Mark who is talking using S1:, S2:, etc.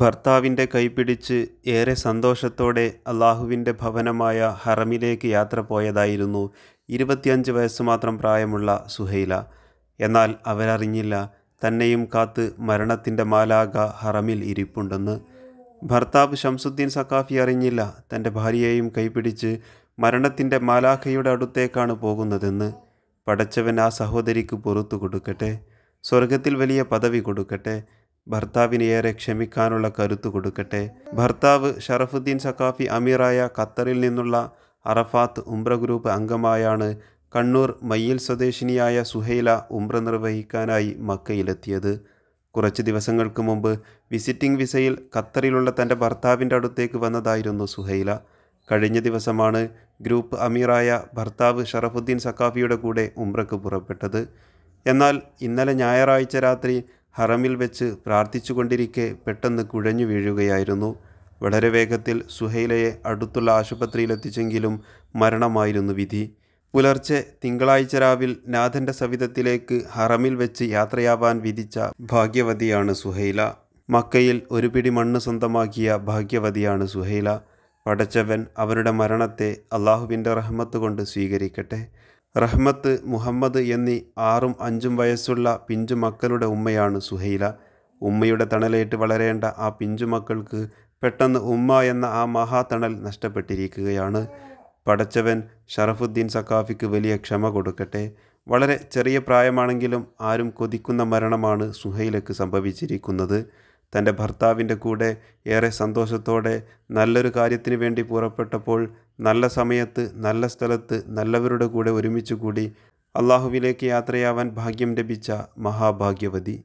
S1: ഭർത്താവിൻ്റെ കൈപിടിച്ച് ഏറെ സന്തോഷത്തോടെ അള്ളാഹുവിൻ്റെ ഭവനമായ ഹറമിലേക്ക് യാത്ര പോയതായിരുന്നു ഇരുപത്തിയഞ്ച് വയസ്സ് മാത്രം പ്രായമുള്ള സുഹൈല എന്നാൽ അവരറിഞ്ഞില്ല തന്നെയും കാത്ത് മരണത്തിൻ്റെ മാലാക ഹറമിൽ ഇരിപ്പുണ്ടെന്ന് ഭർത്താവ് ഷംസുദ്ദീൻ സക്കാഫി അറിഞ്ഞില്ല തൻ്റെ ഭാര്യയെയും കൈപിടിച്ച് മരണത്തിൻ്റെ മാലാഖയുടെ അടുത്തേക്കാണ് പോകുന്നതെന്ന് പടച്ചവൻ ആ സഹോദരിക്ക് പുറത്തു കൊടുക്കട്ടെ സ്വർഗത്തിൽ വലിയ പദവി കൊടുക്കട്ടെ ഭർത്താവിന് ഏറെ ക്ഷമിക്കാനുള്ള കരുത്ത് കൊടുക്കട്ടെ ഭർത്താവ് ഷറഫുദ്ദീൻ സഖാഫി അമീറായ ഖത്തറിൽ നിന്നുള്ള അറഫാത്ത് ഉംറ ഗ്രൂപ്പ് അംഗമായാണ് കണ്ണൂർ മയ്യിൽ സ്വദേശിനിയായ സുഹൈല ഉംറ നിർവഹിക്കാനായി മക്കയിലെത്തിയത് കുറച്ച് ദിവസങ്ങൾക്ക് മുമ്പ് വിസിറ്റിംഗ് വിസയിൽ ഖത്തറിലുള്ള തൻ്റെ ഭർത്താവിൻ്റെ അടുത്തേക്ക് വന്നതായിരുന്നു സുഹൈല കഴിഞ്ഞ ദിവസമാണ് ഗ്രൂപ്പ് അമീറായ ഭർത്താവ് ഷറഫുദ്ദീൻ സഖാഫിയുടെ കൂടെ ഉംറക്ക് പുറപ്പെട്ടത് എന്നാൽ ഇന്നലെ ഞായറാഴ്ച രാത്രി ഹറമിൽ വെച്ച് പ്രാർത്ഥിച്ചുകൊണ്ടിരിക്കെ പെട്ടെന്ന് കുഴഞ്ഞു വീഴുകയായിരുന്നു വളരെ വേഗത്തിൽ സുഹൈലയെ അടുത്തുള്ള ആശുപത്രിയിലെത്തിച്ചെങ്കിലും മരണമായിരുന്നു വിധി പുലർച്ചെ തിങ്കളാഴ്ച രാവിൽ നാഥൻ്റെ സവിധത്തിലേക്ക് ഹറമിൽ വെച്ച് യാത്രയാവാൻ വിധിച്ച ഭാഗ്യവതിയാണ് സുഹൈല മക്കയിൽ ഒരു പിടി മണ്ണ് സ്വന്തമാക്കിയ ഭാഗ്യവതിയാണ് സുഹൈല പടച്ചവൻ അവരുടെ മരണത്തെ അള്ളാഹുവിൻ്റെ റഹ്മത്ത് കൊണ്ട് സ്വീകരിക്കട്ടെ റഹ്മത്ത് മുഹമ്മദ് എന്നീ ആറും അഞ്ചും വയസ്സുള്ള പിഞ്ചുമക്കളുടെ ഉമ്മയാണ് സുഹൈല ഉമ്മയുടെ തണലേറ്റ് വളരേണ്ട ആ പിഞ്ചുമക്കൾക്ക് പെട്ടെന്ന് ഉമ്മ എന്ന ആ മഹാതണൽ നഷ്ടപ്പെട്ടിരിക്കുകയാണ് പടച്ചവൻ ഷറഫുദ്ദീൻ സക്കാഫിക്ക് വലിയ ക്ഷമ കൊടുക്കട്ടെ വളരെ ചെറിയ പ്രായമാണെങ്കിലും ആരും കൊതിക്കുന്ന മരണമാണ് സുഹൈലക്ക് സംഭവിച്ചിരിക്കുന്നത് തൻ്റെ ഭർത്താവിൻ്റെ കൂടെ ഏറെ സന്തോഷത്തോടെ നല്ലൊരു കാര്യത്തിന് വേണ്ടി പുറപ്പെട്ടപ്പോൾ നല്ല സമയത്ത് നല്ല സ്ഥലത്ത് നല്ലവരുടെ കൂടെ ഒരുമിച്ച് കൂടി അള്ളാഹുവിലേക്ക് യാത്രയാവാൻ ഭാഗ്യം ലഭിച്ച മഹാഭാഗ്യവതി